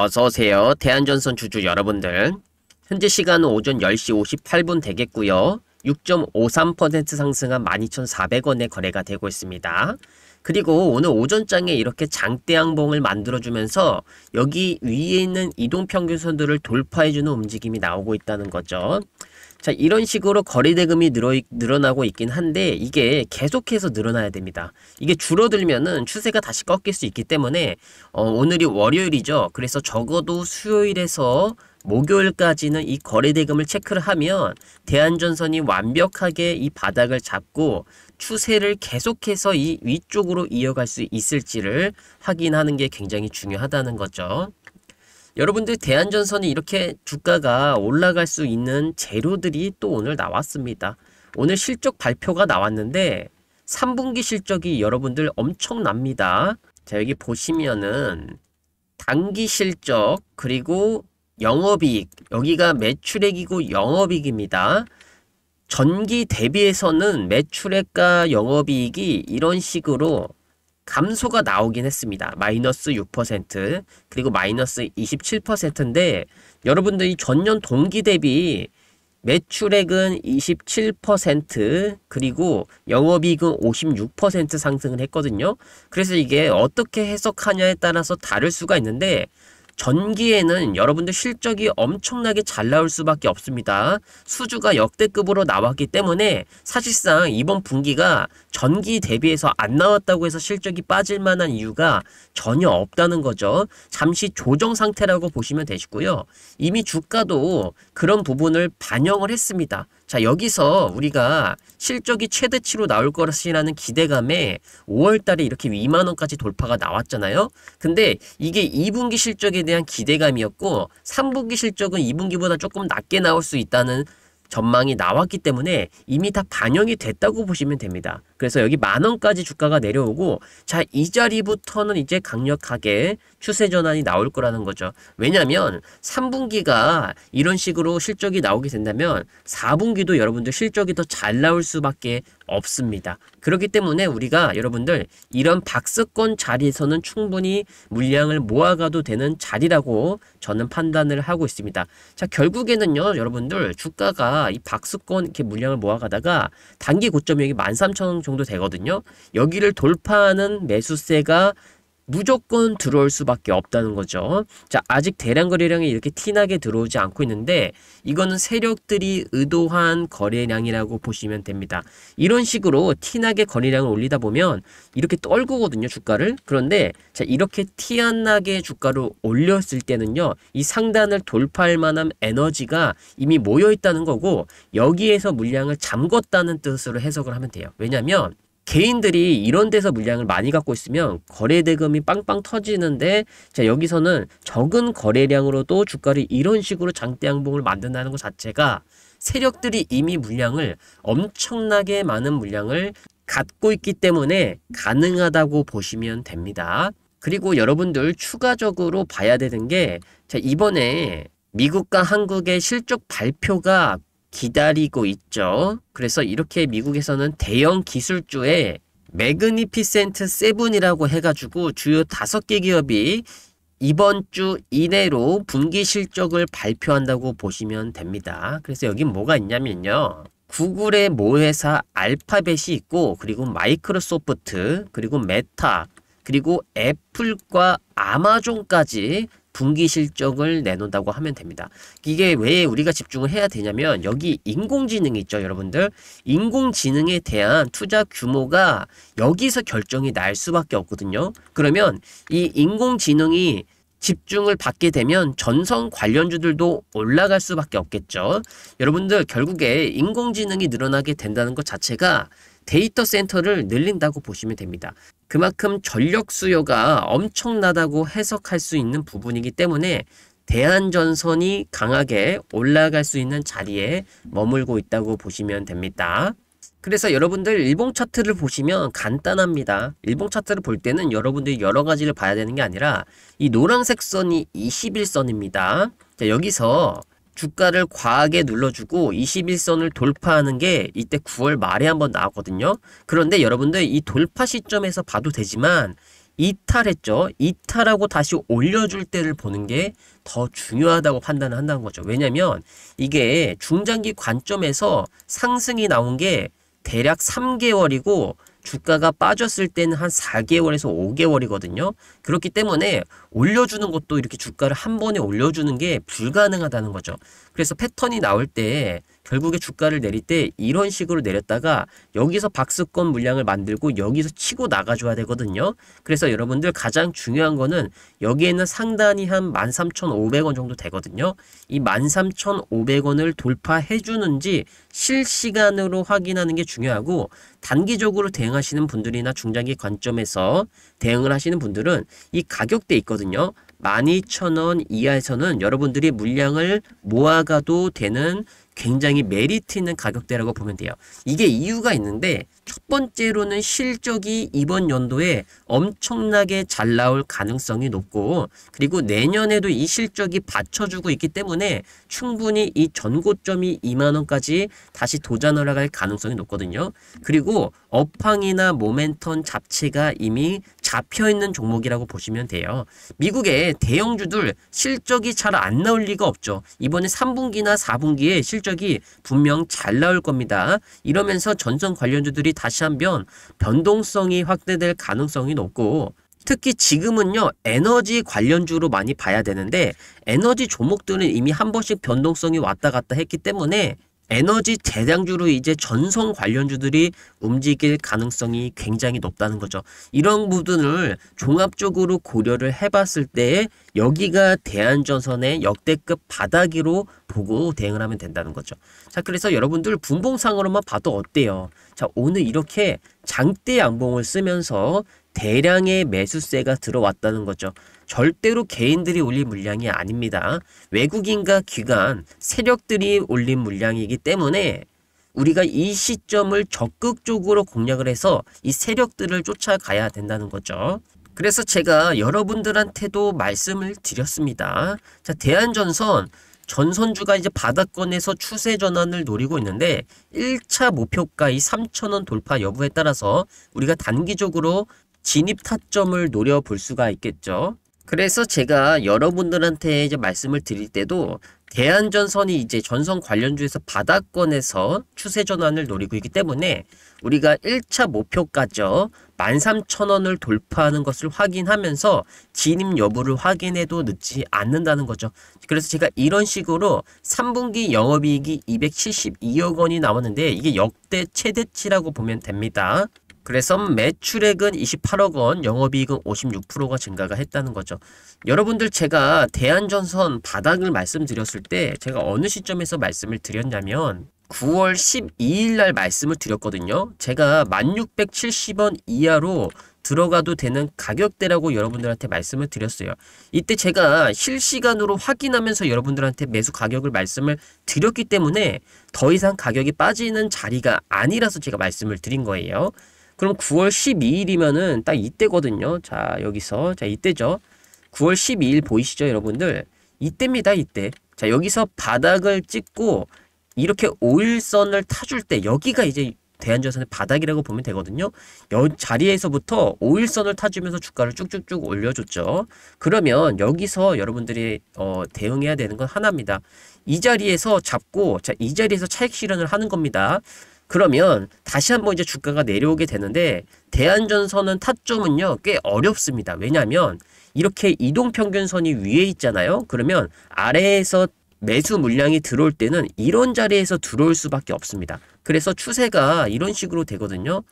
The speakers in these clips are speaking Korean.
어서오세요. 대한전선 주주 여러분들. 현재 시간은 오전 10시 58분 되겠고요. 6.53% 상승한 12,400원에 거래가 되고 있습니다. 그리고 오늘 오전장에 이렇게 장대양봉을 만들어주면서 여기 위에 있는 이동평균선들을 돌파해주는 움직임이 나오고 있다는 거죠. 자, 이런 식으로 거래대금이 늘어, 늘어나고 있긴 한데 이게 계속해서 늘어나야 됩니다. 이게 줄어들면은 추세가 다시 꺾일 수 있기 때문에 어, 오늘이 월요일이죠. 그래서 적어도 수요일에서 목요일까지는 이 거래대금을 체크를 하면 대한전선이 완벽하게 이 바닥을 잡고 추세를 계속해서 이 위쪽으로 이어갈 수 있을지를 확인하는 게 굉장히 중요하다는 거죠. 여러분들 대한전선이 이렇게 주가가 올라갈 수 있는 재료들이 또 오늘 나왔습니다. 오늘 실적 발표가 나왔는데 3분기 실적이 여러분들 엄청납니다. 자 여기 보시면은 단기 실적 그리고 영업이익 여기가 매출액이고 영업이익입니다. 전기 대비해서는 매출액과 영업이익이 이런 식으로 감소가 나오긴 했습니다. 마이너스 6% 그리고 마이너스 27%인데 여러분들이 전년 동기 대비 매출액은 27% 그리고 영업이익은 56% 상승을 했거든요. 그래서 이게 어떻게 해석하냐에 따라서 다를 수가 있는데 전기에는 여러분들 실적이 엄청나게 잘 나올 수밖에 없습니다. 수주가 역대급으로 나왔기 때문에 사실상 이번 분기가 전기 대비해서 안 나왔다고 해서 실적이 빠질 만한 이유가 전혀 없다는 거죠. 잠시 조정 상태라고 보시면 되시고요. 이미 주가도 그런 부분을 반영을 했습니다. 자 여기서 우리가 실적이 최대치로 나올 것이라는 기대감에 5월달에 이렇게 2만원까지 돌파가 나왔잖아요. 근데 이게 2분기 실적에 대한 기대감이었고 3분기 실적은 2분기보다 조금 낮게 나올 수 있다는 전망이 나왔기 때문에 이미 다 반영이 됐다고 보시면 됩니다. 그래서 여기 만 원까지 주가가 내려오고 자 이 자리부터는 이제 강력하게 추세 전환이 나올 거라는 거죠. 왜냐하면 3분기가 이런 식으로 실적이 나오게 된다면 4분기도 여러분들 실적이 더 잘 나올 수밖에 없습니다. 그렇기 때문에 우리가 여러분들 이런 박스권 자리에서는 충분히 물량을 모아가도 되는 자리라고 저는 판단을 하고 있습니다. 자 결국에는요 여러분들 주가가 이 박스권 이렇게 물량을 모아가다가 단기 고점이 여기 13,000원 정도 되거든요. 여기를 돌파하는 매수세가 무조건 들어올 수밖에 없다는 거죠. 자, 아직 대량 거래량이 이렇게 티나게 들어오지 않고 있는데 이거는 세력들이 의도한 거래량이라고 보시면 됩니다. 이런 식으로 티나게 거래량을 올리다 보면 이렇게 떨구거든요, 주가를. 그런데 자, 이렇게 티 안 나게 주가를 올렸을 때는요. 이 상단을 돌파할 만한 에너지가 이미 모여 있다는 거고 여기에서 물량을 잠궜다는 뜻으로 해석을 하면 돼요. 왜냐면 하 개인들이 이런 데서 물량을 많이 갖고 있으면 거래 대금이 빵빵 터지는데 자 여기서는 적은 거래량으로도 주가를 이런 식으로 장대 양봉을 만든다는 것 자체가 세력들이 이미 물량을 엄청나게 많은 물량을 갖고 있기 때문에 가능하다고 보시면 됩니다. 그리고 여러분들 추가적으로 봐야 되는 게자 이번에 미국과 한국의 실적 발표가 기다리고 있죠. 그래서 이렇게 미국에서는 대형 기술주에 매그니피센트 세븐이라고 해가지고 주요 다섯 개 기업이 이번 주 이내로 분기 실적을 발표한다고 보시면 됩니다. 그래서 여기 뭐가 있냐면요. 구글의 모회사 알파벳이 있고 그리고 마이크로소프트 그리고 메타 그리고 애플과 아마존까지 분기 실적을 내놓는다고 하면 됩니다. 이게 왜 우리가 집중을 해야 되냐면 여기 인공지능이 있죠, 여러분들. 인공지능에 대한 투자 규모가 여기서 결정이 날 수밖에 없거든요. 그러면 이 인공지능이 집중을 받게 되면 전성 관련주들도 올라갈 수밖에 없겠죠. 여러분들 결국에 인공지능이 늘어나게 된다는 것 자체가 데이터 센터를 늘린다고 보시면 됩니다. 그만큼 전력 수요가 엄청나다고 해석할 수 있는 부분이기 때문에 대한전선이 강하게 올라갈 수 있는 자리에 머물고 있다고 보시면 됩니다. 그래서 여러분들 일봉 차트를 보시면 간단합니다. 일봉 차트를 볼 때는 여러분들이 여러 가지를 봐야 되는 게 아니라 이 노란색 선이 21선입니다. 자, 여기서 주가를 과하게 눌러주고 21선을 돌파하는 게 이때 9월 말에 한번 나왔거든요. 그런데 여러분들 이 돌파 시점에서 봐도 되지만 이탈했죠. 이탈하고 다시 올려줄 때를 보는 게 더 중요하다고 판단을 한다는 거죠. 왜냐면 이게 중장기 관점에서 상승이 나온 게 대략 3개월이고 주가가 빠졌을 때는 한 4개월에서 5개월이거든요. 그렇기 때문에 올려주는 것도 이렇게 주가를 한 번에 올려주는 게 불가능하다는 거죠. 그래서 패턴이 나올 때 결국에 주가를 내릴 때 이런 식으로 내렸다가 여기서 박스권 물량을 만들고 여기서 치고 나가줘야 되거든요. 그래서 여러분들 가장 중요한 거는 여기에는 상단이 한 13,500원 정도 되거든요. 이 13,500원을 돌파해주는지 실시간으로 확인하는 게 중요하고 단기적으로 대응하시는 분들이나 중장기 관점에서 대응을 하시는 분들은 이 가격대 있거든요. 12,000원 이하에서는 여러분들이 물량을 모아가도 되는 굉장히 메리트 있는 가격대라고 보면 돼요. 이게 이유가 있는데 첫 번째로는 실적이 이번 연도에 엄청나게 잘 나올 가능성이 높고 그리고 내년에도 이 실적이 받쳐주고 있기 때문에 충분히 이 전고점이 2만원까지 다시 도전 올라갈 가능성이 높거든요. 그리고 업황이나 모멘텀 잡체가 이미 잡혀있는 종목이라고 보시면 돼요. 미국의 대형주들 실적이 잘 안 나올 리가 없죠. 이번에 3분기나 4분기에 실적이 분명 잘 나올 겁니다. 이러면서 전선 관련주들이 다시 한 번 변동성이 확대될 가능성이 높고 특히 지금은요 에너지 관련주로 많이 봐야 되는데 에너지 종목들은 이미 한 번씩 변동성이 왔다 갔다 했기 때문에 에너지 대량주로 이제 전성 관련주들이 움직일 가능성이 굉장히 높다는 거죠. 이런 부분을 종합적으로 고려를 해봤을 때 여기가 대한전선의 역대급 바닥으로 보고 대응을 하면 된다는 거죠. 자 그래서 여러분들 분봉상으로만 봐도 어때요? 자 오늘 이렇게 장대 양봉을 쓰면서 대량의 매수세가 들어왔다는 거죠. 절대로 개인들이 올린 물량이 아닙니다. 외국인과 기관, 세력들이 올린 물량이기 때문에 우리가 이 시점을 적극적으로 공략을 해서 이 세력들을 쫓아가야 된다는 거죠. 그래서 제가 여러분들한테도 말씀을 드렸습니다. 자, 대한전선 전선주가 이제 바닷권에서 추세 전환을 노리고 있는데 1차 목표가이 3천원 돌파 여부에 따라서 우리가 단기적으로 진입 타점을 노려볼 수가 있겠죠. 그래서 제가 여러분들한테 이제 말씀을 드릴 때도 대한전선이 이제 전선 관련주에서 바닥권에서 추세 전환을 노리고 있기 때문에 우리가 1차 목표가죠. 13,000원을 돌파하는 것을 확인하면서 진입 여부를 확인해도 늦지 않는다는 거죠. 그래서 제가 이런 식으로 3분기 영업이익이 272억 원이 나왔는데 이게 역대 최대치라고 보면 됩니다. 그래서 매출액은 28억 원, 영업이익은 56%가 증가가 했다는 거죠. 여러분들 제가 대한전선 바닥을 말씀드렸을 때 제가 어느 시점에서 말씀을 드렸냐면 9월 12일 날 말씀을 드렸거든요. 제가 1670원 이하로 들어가도 되는 가격대라고 여러분들한테 말씀을 드렸어요. 이때 제가 실시간으로 확인하면서 여러분들한테 매수 가격을 말씀을 드렸기 때문에 더 이상 가격이 빠지는 자리가 아니라서 제가 말씀을 드린 거예요. 그럼 9월 12일이면은 딱 이때거든요. 자, 여기서. 자, 이때죠. 9월 12일 보이시죠, 여러분들? 이때입니다, 이때. 자, 여기서 바닥을 찍고 이렇게 5일선을 타줄 때 여기가 이제 대한전선의 바닥이라고 보면 되거든요. 여 자리에서부터 5일선을 타주면서 주가를 쭉쭉쭉 올려줬죠. 그러면 여기서 여러분들이 어, 대응해야 되는 건 하나입니다. 이 자리에서 잡고 자, 이 자리에서 차익 실현을 하는 겁니다. 그러면 다시 한번 이제 주가가 내려오게 되는데 대한전선은 타점은요 꽤 어렵습니다. 왜냐하면 이렇게 이동평균선이 위에 있잖아요. 그러면 아래에서 매수 물량이 들어올 때는 이런 자리에서 들어올 수밖에 없습니다. 그래서 추세가 이런 식으로 되거든요.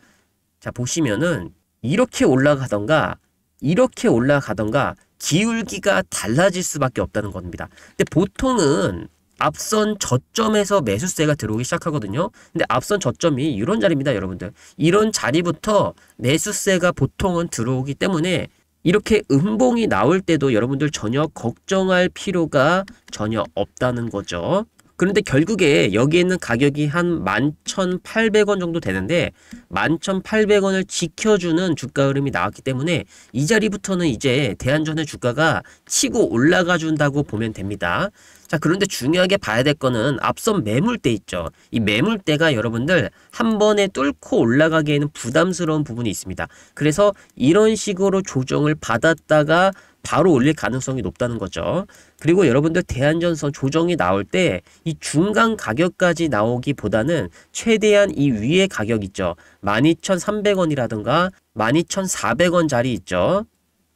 자 보시면은 이렇게 올라가던가 이렇게 올라가던가 기울기가 달라질 수밖에 없다는 겁니다. 근데 보통은 앞선 저점에서 매수세가 들어오기 시작하거든요. 근데 앞선 저점이 이런 자리입니다, 여러분들. 이런 자리부터 매수세가 보통은 들어오기 때문에 이렇게 음봉이 나올 때도 여러분들 전혀 걱정할 필요가 전혀 없다는 거죠. 그런데 결국에 여기에 있는 가격이 한 11,800원 정도 되는데 11,800원을 지켜주는 주가 흐름이 나왔기 때문에 이 자리부터는 이제 대한전의 주가가 치고 올라가 준다고 보면 됩니다. 자 그런데 중요하게 봐야 될 거는 앞선 매물대 있죠. 이 매물대가 여러분들 한 번에 뚫고 올라가기에는 부담스러운 부분이 있습니다. 그래서 이런 식으로 조정을 받았다가 바로 올릴 가능성이 높다는 거죠. 그리고 여러분들 대한전선 조정이 나올 때 이 중간 가격까지 나오기보다는 최대한 이 위에 가격 있죠. 12,300원이라든가 12,400원 자리 있죠.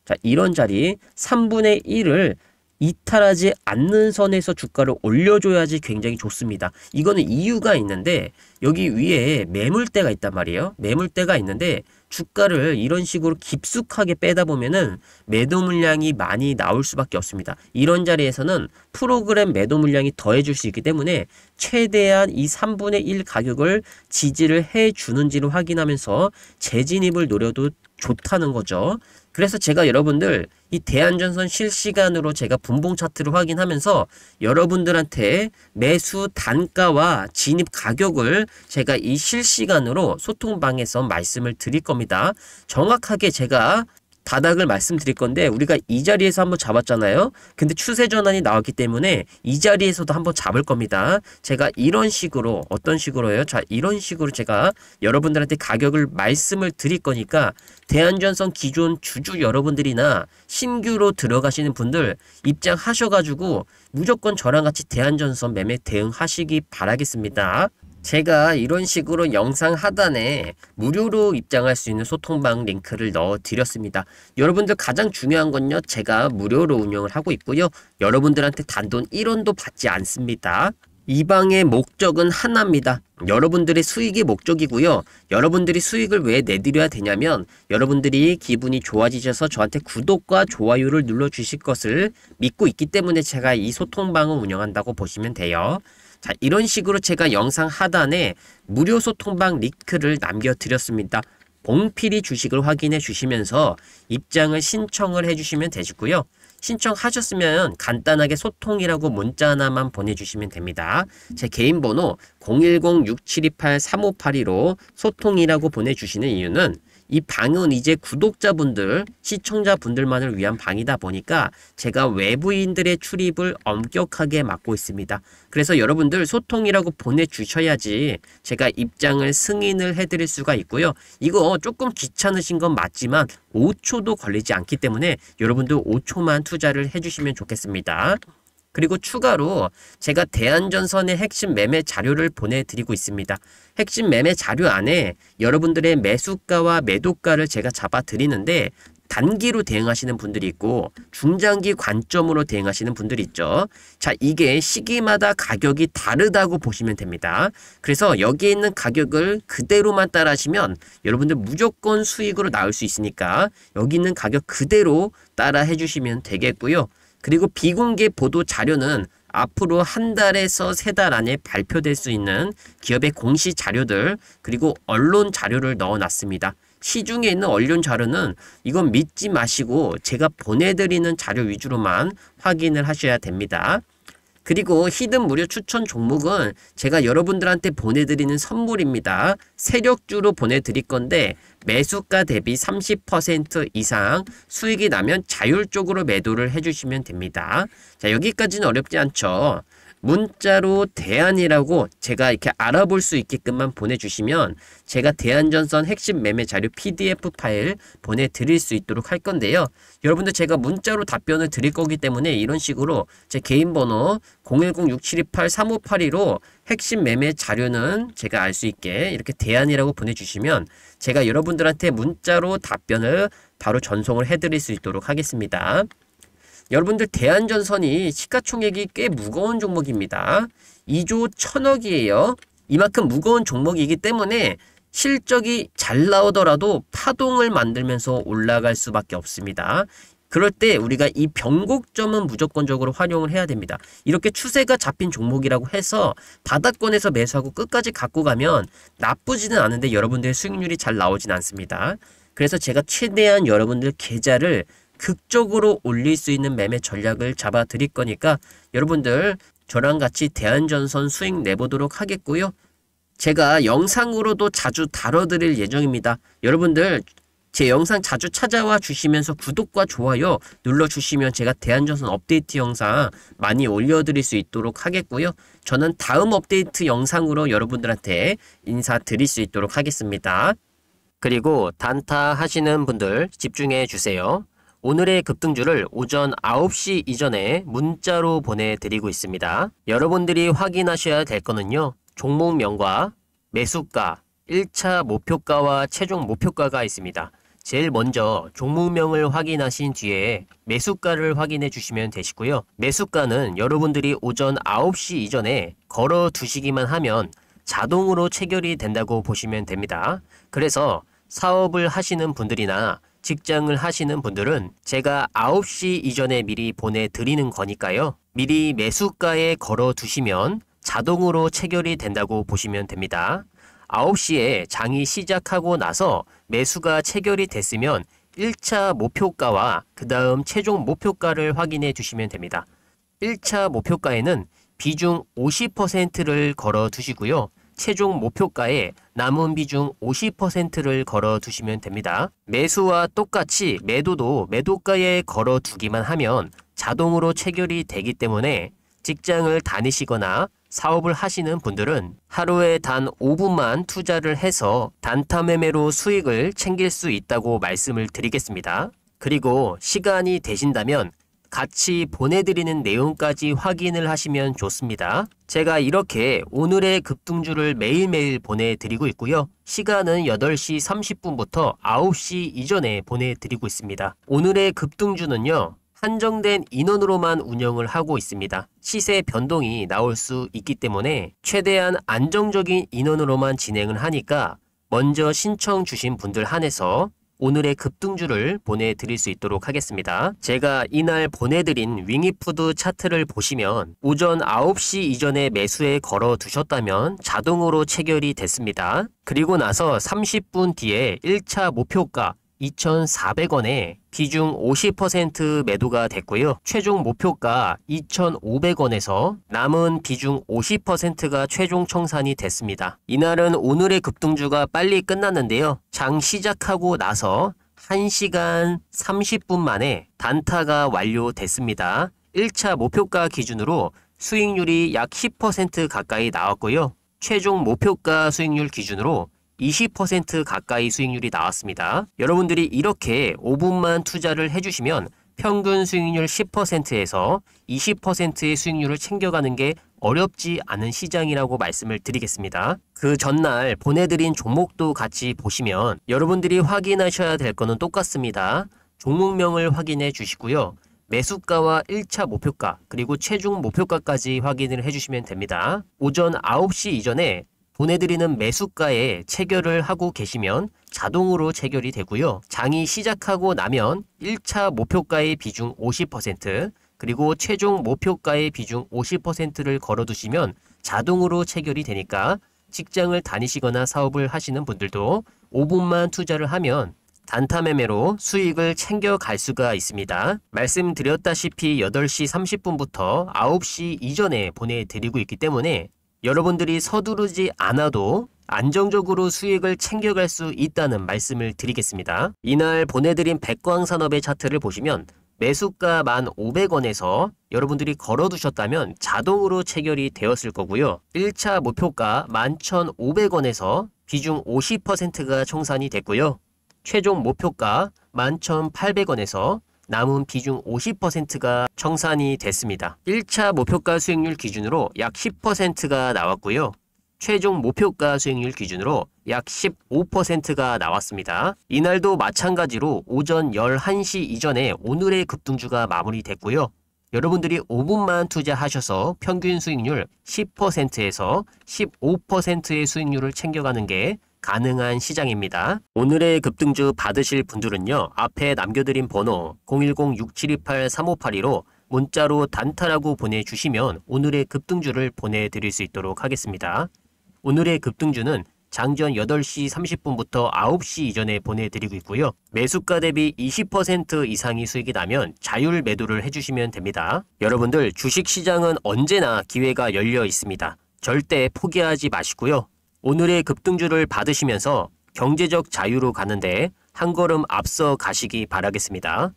자, 이런 자리 3분의 1을 이탈하지 않는 선에서 주가를 올려줘야지 굉장히 좋습니다. 이거는 이유가 있는데 여기 위에 매물대가 있단 말이에요. 매물대가 있는데 주가를 이런 식으로 깊숙하게 빼다 보면은 매도 물량이 많이 나올 수밖에 없습니다. 이런 자리에서는 프로그램 매도 물량이 더해줄 수 있기 때문에 최대한 이 3분의 1 가격을 지지를 해주는지를 확인하면서 재진입을 노려도 좋다는 거죠. 그래서 제가 여러분들 이 대안전선 실시간으로 제가 분봉 차트를 확인하면서 여러분들한테 매수 단가와 진입 가격을 제가 이 실시간으로 소통방에서 말씀을 드릴 겁니다. 정확하게 제가 바닥을 말씀드릴 건데 우리가 이 자리에서 한번 잡았잖아요. 근데 추세 전환이 나왔기 때문에 이 자리에서도 한번 잡을 겁니다. 제가 이런 식으로 어떤 식으로요? 자 이런 식으로 제가 여러분들한테 가격을 말씀을 드릴 거니까 대한전선 기존 주주 여러분들이나 신규로 들어가시는 분들 입장하셔가지고 무조건 저랑 같이 대한전선 매매 대응하시기 바라겠습니다. 제가 이런 식으로 영상 하단에 무료로 입장할 수 있는 소통방 링크를 넣어 드렸습니다. 여러분들 가장 중요한 건요. 제가 무료로 운영을 하고 있고요. 여러분들한테 단돈 1원도 받지 않습니다. 이 방의 목적은 하나입니다. 여러분들의 수익이 목적이고요. 여러분들이 수익을 왜 내드려야 되냐면 여러분들이 기분이 좋아지셔서 저한테 구독과 좋아요를 눌러주실 것을 믿고 있기 때문에 제가 이 소통방을 운영한다고 보시면 돼요. 자 이런 식으로 제가 영상 하단에 무료 소통방 링크를 남겨드렸습니다. 봉필이 주식을 확인해 주시면서 입장을 신청을 해주시면 되시고요. 신청하셨으면 간단하게 소통이라고 문자 하나만 보내주시면 됩니다. 제 개인 번호 010-6728-3582로 소통이라고 보내주시는 이유는 이 방은 이제 구독자분들, 시청자분들만을 위한 방이다 보니까 제가 외부인들의 출입을 엄격하게 막고 있습니다. 그래서 여러분들 소통이라고 보내주셔야지 제가 입장을 승인을 해드릴 수가 있고요. 이거 조금 귀찮으신 건 맞지만 5초도 걸리지 않기 때문에 여러분도 5초만 투자를 해주시면 좋겠습니다. 그리고 추가로 제가 대한전선의 핵심 매매 자료를 보내드리고 있습니다. 핵심 매매 자료 안에 여러분들의 매수가와 매도가를 제가 잡아드리는데 단기로 대응하시는 분들이 있고 중장기 관점으로 대응하시는 분들이 있죠. 자 이게 시기마다 가격이 다르다고 보시면 됩니다. 그래서 여기에 있는 가격을 그대로만 따라하시면 여러분들 무조건 수익으로 나올 수 있으니까 여기 있는 가격 그대로 따라 해주시면 되겠고요. 그리고 비공개 보도 자료는 앞으로 한 달에서 세 달 안에 발표될 수 있는 기업의 공시 자료들 그리고 언론 자료를 넣어놨습니다. 시중에 있는 언론 자료는 이건 믿지 마시고 제가 보내드리는 자료 위주로만 확인을 하셔야 됩니다. 그리고 히든 무료 추천 종목은 제가 여러분들한테 보내드리는 선물입니다. 세력주로 보내드릴 건데 매수가 대비 30% 이상 수익이 나면 자율적으로 매도를 해주시면 됩니다. 자 여기까지는 어렵지 않죠. 문자로 대안이라고 제가 이렇게 알아볼 수 있게끔만 보내주시면 제가 대안전선 핵심 매매 자료 PDF 파일 보내드릴 수 있도록 할 건데요. 여러분들 제가 문자로 답변을 드릴 거기 때문에 이런 식으로 제 개인 번호 010-6728-3582로 핵심 매매 자료는 제가 알 수 있게 이렇게 대안이라고 보내주시면 제가 여러분들한테 문자로 답변을 바로 전송을 해드릴 수 있도록 하겠습니다. 여러분들 대한전선이 시가총액이 꽤 무거운 종목입니다. 2조 1 천억이에요. 이만큼 무거운 종목이기 때문에 실적이 잘 나오더라도 파동을 만들면서 올라갈 수밖에 없습니다. 그럴 때 우리가 이 변곡점은 무조건적으로 활용을 해야 됩니다. 이렇게 추세가 잡힌 종목이라고 해서 바닥권에서 매수하고 끝까지 갖고 가면 나쁘지는 않은데 여러분들의 수익률이 잘 나오진 않습니다. 그래서 제가 최대한 여러분들 계좌를 극적으로 올릴 수 있는 매매 전략을 잡아 드릴 거니까 여러분들 저랑 같이 대안전선 수익 내보도록 하겠고요. 제가 영상으로도 자주 다뤄드릴 예정입니다. 여러분들 제 영상 자주 찾아와 주시면서 구독과 좋아요 눌러주시면 제가 대한전선 업데이트 영상 많이 올려드릴 수 있도록 하겠고요. 저는 다음 업데이트 영상으로 여러분들한테 인사드릴 수 있도록 하겠습니다. 그리고 단타 하시는 분들 집중해 주세요. 오늘의 급등주를 오전 9시 이전에 문자로 보내드리고 있습니다. 여러분들이 확인하셔야 될 거는요. 종목명과 매수가, 1차 목표가와 최종 목표가가 있습니다. 제일 먼저 종목명을 확인하신 뒤에 매수가를 확인해 주시면 되시고요. 매수가는 여러분들이 오전 9시 이전에 걸어 두시기만 하면 자동으로 체결이 된다고 보시면 됩니다. 그래서 사업을 하시는 분들이나 직장을 하시는 분들은 제가 9시 이전에 미리 보내드리는 거니까요. 미리 매수가에 걸어 두시면 자동으로 체결이 된다고 보시면 됩니다. 9시에 장이 시작하고 나서 매수가 체결이 됐으면 1차 목표가와 그 다음 최종 목표가를 확인해 주시면 됩니다. 1차 목표가에는 비중 50%를 걸어 두시고요. 최종 목표가에 남은 비중 50%를 걸어 두시면 됩니다. 매수와 똑같이 매도도 매도가에 걸어 두기만 하면 자동으로 체결이 되기 때문에 직장을 다니시거나 사업을 하시는 분들은 하루에 단 5분만 투자를 해서 단타 매매로 수익을 챙길 수 있다고 말씀을 드리겠습니다. 그리고 시간이 되신다면 같이 보내드리는 내용까지 확인을 하시면 좋습니다. 제가 이렇게 오늘의 급등주를 매일매일 보내드리고 있고요. 시간은 8시 30분부터 9시 이전에 보내드리고 있습니다. 오늘의 급등주는요. 한정된 인원으로만 운영을 하고 있습니다. 시세 변동이 나올 수 있기 때문에 최대한 안정적인 인원으로만 진행을 하니까 먼저 신청 주신 분들 한해서 오늘의 급등주를 보내드릴 수 있도록 하겠습니다. 제가 이날 보내드린 윙이푸드 차트를 보시면 오전 9시 이전에 매수에 걸어두셨다면 자동으로 체결이 됐습니다. 그리고 나서 30분 뒤에 1차 목표가 2,400원에 비중 50% 매도가 됐고요. 최종 목표가 2,500원에서 남은 비중 50%가 최종 청산이 됐습니다. 이날은 오늘의 급등주가 빨리 끝났는데요. 장 시작하고 나서 1시간 30분 만에 단타가 완료됐습니다. 1차 목표가 기준으로 수익률이 약 10% 가까이 나왔고요. 최종 목표가 수익률 기준으로 20% 가까이 수익률이 나왔습니다. 여러분들이 이렇게 5분만 투자를 해주시면 평균 수익률 10%에서 20%의 수익률을 챙겨가는 게 어렵지 않은 시장이라고 말씀을 드리겠습니다. 그 전날 보내드린 종목도 같이 보시면 여러분들이 확인하셔야 될 거는 똑같습니다. 종목명을 확인해 주시고요. 매수가와 1차 목표가 그리고 최종 목표가까지 확인을 해주시면 됩니다. 오전 9시 이전에 보내드리는 매수가에 체결을 하고 계시면 자동으로 체결이 되고요. 장이 시작하고 나면 1차 목표가의 비중 50% 그리고 최종 목표가의 비중 50%를 걸어두시면 자동으로 체결이 되니까 직장을 다니시거나 사업을 하시는 분들도 5분만 투자를 하면 단타 매매로 수익을 챙겨갈 수가 있습니다. 말씀드렸다시피 8시 30분부터 9시 이전에 보내드리고 있기 때문에 여러분들이 서두르지 않아도 안정적으로 수익을 챙겨갈 수 있다는 말씀을 드리겠습니다. 이날 보내드린 백광산업의 차트를 보시면 매수가 1,500원에서 여러분들이 걸어두셨다면 자동으로 체결이 되었을 거고요. 1차 목표가 11,500원에서 비중 50%가 청산이 됐고요. 최종 목표가 11,800원에서 남은 비중 50%가 청산이 됐습니다. 1차 목표가 수익률 기준으로 약 10%가 나왔고요. 최종 목표가 수익률 기준으로 약 15%가 나왔습니다. 이날도 마찬가지로 오전 11시 이전에 오늘의 급등주가 마무리됐고요. 여러분들이 5분만 투자하셔서 평균 수익률 10%에서 15%의 수익률을 챙겨가는 게 가능한 시장입니다. 오늘의 급등주 받으실 분들은요. 앞에 남겨드린 번호 010-6728-3582로 문자로 단타라고 보내주시면 오늘의 급등주를 보내드릴 수 있도록 하겠습니다. 오늘의 급등주는 장전 8시 30분부터 9시 이전에 보내드리고 있고요. 매수가 대비 20% 이상이 수익이 나면 자율 매도를 해주시면 됩니다. 여러분들 주식시장은 언제나 기회가 열려 있습니다. 절대 포기하지 마시고요. 오늘의 급등주를 받으시면서 경제적 자유로 가는데 한 걸음 앞서 가시기 바라겠습니다.